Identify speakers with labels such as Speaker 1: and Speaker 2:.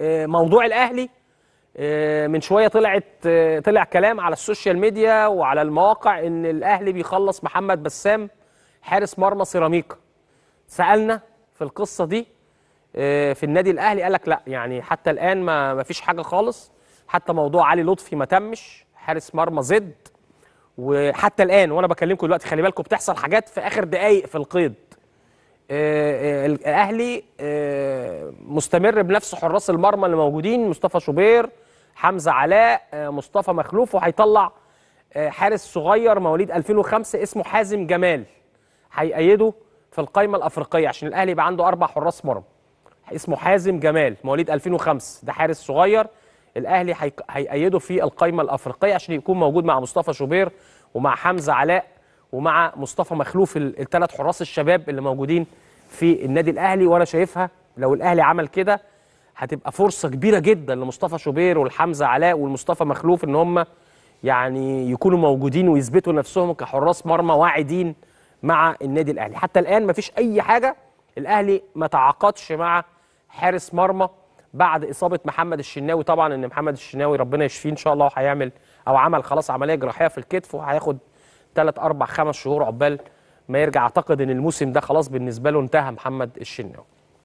Speaker 1: آه، موضوع الاهلي آه، من شويه طلعت آه، طلع كلام على السوشيال ميديا وعلى المواقع ان الاهلي بيخلص محمد بسام حارس مرمى سيراميكا سالنا في القصه دي في النادي الاهلي قال لك لا يعني حتى الان ما فيش حاجه خالص حتى موضوع علي لطفي ما تمش حارس مرمى زد وحتى الان وانا بكلمكم دلوقتي خلي بالكم بتحصل حاجات في اخر دقائق في القيد الاهلي مستمر بنفس حراس المرمى اللي موجودين مصطفى شوبير حمزه علاء آه، مصطفى مخلوف وهيطلع آه، حارس صغير مواليد 2005 اسمه حازم جمال هيأيده في القايمه الافريقيه عشان الاهلي يبقى عنده اربع حراس مرمى اسمه حازم جمال مواليد 2005 ده حارس صغير الاهلي هيأيده في القايمه الافريقيه عشان يكون موجود مع مصطفى شوبير ومع حمزه علاء ومع مصطفى مخلوف الثلاث حراس الشباب اللي موجودين في النادي الاهلي وانا شايفها لو الاهلي عمل كده هتبقى فرصه كبيره جدا لمصطفى شوبير والحمزه علاء والمصطفى مخلوف ان هم يعني يكونوا موجودين ويثبتوا نفسهم كحراس مرمى واعدين مع النادي الاهلي حتى الان مفيش اي حاجه الاهلي ما تعاقدش مع حارس مرمى بعد اصابه محمد الشناوي طبعا ان محمد الشناوي ربنا يشفيه ان شاء الله وهيعمل او عمل خلاص عمليه جراحيه في الكتف وهياخد 3 4 5 شهور عقبال ما يرجع اعتقد ان الموسم ده خلاص بالنسبه له انتهى محمد الشناوي